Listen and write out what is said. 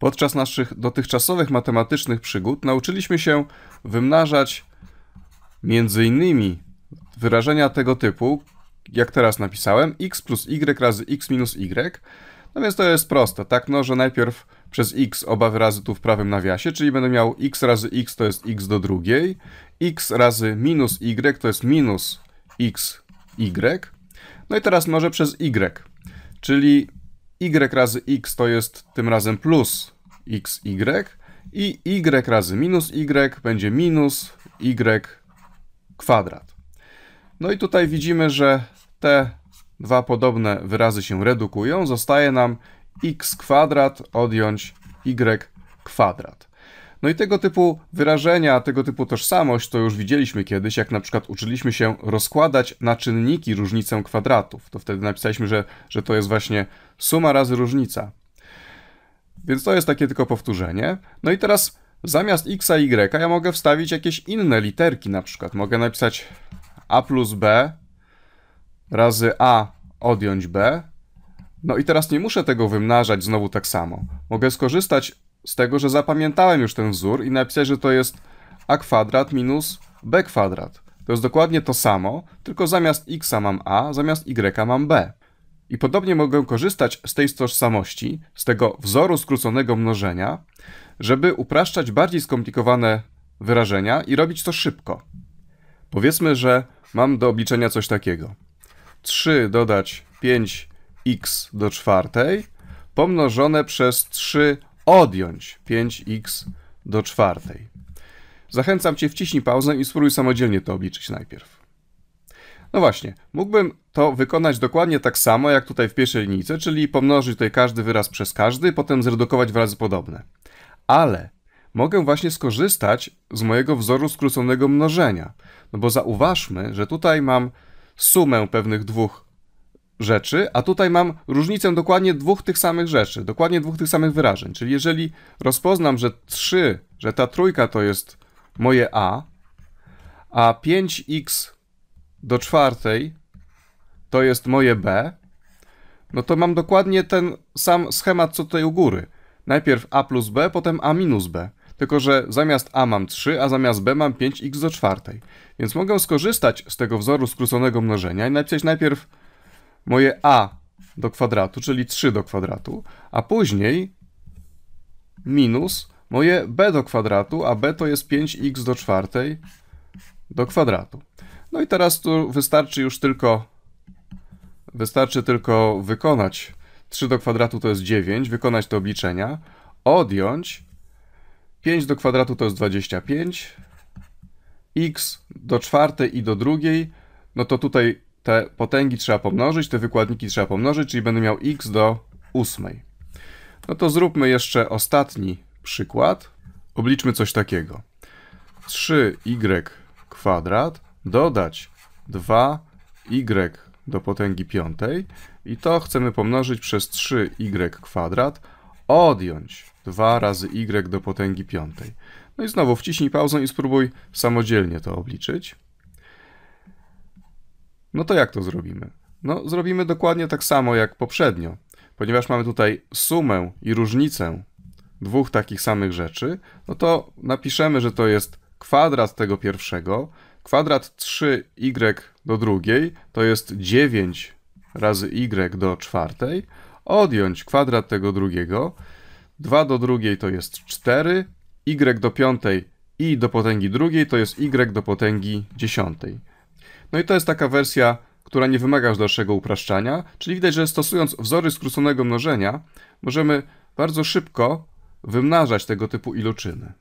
Podczas naszych dotychczasowych matematycznych przygód nauczyliśmy się wymnażać między innymi wyrażenia tego typu, jak teraz napisałem, x plus y razy x minus y. No więc to jest proste, tak? No, że najpierw przez x oba wyrazy tu w prawym nawiasie, czyli będę miał x razy x to jest x do drugiej, x razy minus y to jest minus x y. No i teraz może przez y, czyli y razy x to jest tym razem plus xy i y razy minus y będzie minus y kwadrat. No i tutaj widzimy, że te dwa podobne wyrazy się redukują. Zostaje nam x kwadrat odjąć y kwadrat. No i tego typu wyrażenia, tego typu tożsamość to już widzieliśmy kiedyś, jak na przykład uczyliśmy się rozkładać na czynniki różnicę kwadratów. To wtedy napisaliśmy, że, że to jest właśnie suma razy różnica. Więc to jest takie tylko powtórzenie. No i teraz zamiast x i y ja mogę wstawić jakieś inne literki na przykład. Mogę napisać a plus b razy a odjąć b. No i teraz nie muszę tego wymnażać znowu tak samo. Mogę skorzystać z tego, że zapamiętałem już ten wzór i napisać, że to jest a kwadrat minus b kwadrat. To jest dokładnie to samo, tylko zamiast x mam a, zamiast y mam b. I podobnie mogę korzystać z tej tożsamości, z tego wzoru skróconego mnożenia, żeby upraszczać bardziej skomplikowane wyrażenia i robić to szybko. Powiedzmy, że mam do obliczenia coś takiego. 3 dodać 5x do czwartej pomnożone przez 3 odjąć 5x do czwartej. Zachęcam Cię, wciśnij pauzę i spróbuj samodzielnie to obliczyć najpierw. No właśnie, mógłbym to wykonać dokładnie tak samo jak tutaj w pierwszej linijce, czyli pomnożyć tutaj każdy wyraz przez każdy, potem zredukować w razy podobne. Ale mogę właśnie skorzystać z mojego wzoru skróconego mnożenia, no bo zauważmy, że tutaj mam sumę pewnych dwóch rzeczy, a tutaj mam różnicę dokładnie dwóch tych samych rzeczy, dokładnie dwóch tych samych wyrażeń. Czyli jeżeli rozpoznam, że 3, że ta trójka to jest moje a, a 5x do czwartej to jest moje b, no to mam dokładnie ten sam schemat co tutaj u góry. Najpierw a plus b, potem a minus b. Tylko, że zamiast a mam 3, a zamiast b mam 5x do czwartej. Więc mogę skorzystać z tego wzoru skróconego mnożenia i napisać najpierw moje a do kwadratu, czyli 3 do kwadratu, a później minus moje b do kwadratu, a b to jest 5x do czwartej do kwadratu. No i teraz tu wystarczy już tylko, wystarczy tylko wykonać 3 do kwadratu to jest 9, wykonać te obliczenia, odjąć 5 do kwadratu to jest 25, x do czwartej i do drugiej, no to tutaj te potęgi trzeba pomnożyć, te wykładniki trzeba pomnożyć, czyli będę miał x do 8. No to zróbmy jeszcze ostatni przykład. Obliczmy coś takiego. 3y y kwadrat dodać 2y do potęgi piątej i to chcemy pomnożyć przez 3y y kwadrat, odjąć 2 razy y do potęgi piątej. No i znowu wciśnij pauzę i spróbuj samodzielnie to obliczyć. No to jak to zrobimy? No zrobimy dokładnie tak samo jak poprzednio. Ponieważ mamy tutaj sumę i różnicę dwóch takich samych rzeczy, no to napiszemy, że to jest kwadrat tego pierwszego, kwadrat 3y y do drugiej, to jest 9 razy y do czwartej, odjąć kwadrat tego drugiego, 2 do drugiej to jest 4, y do piątej i do potęgi drugiej to jest y do potęgi dziesiątej. No i to jest taka wersja, która nie wymaga dalszego upraszczania, czyli widać, że stosując wzory skróconego mnożenia, możemy bardzo szybko wymnażać tego typu iloczyny.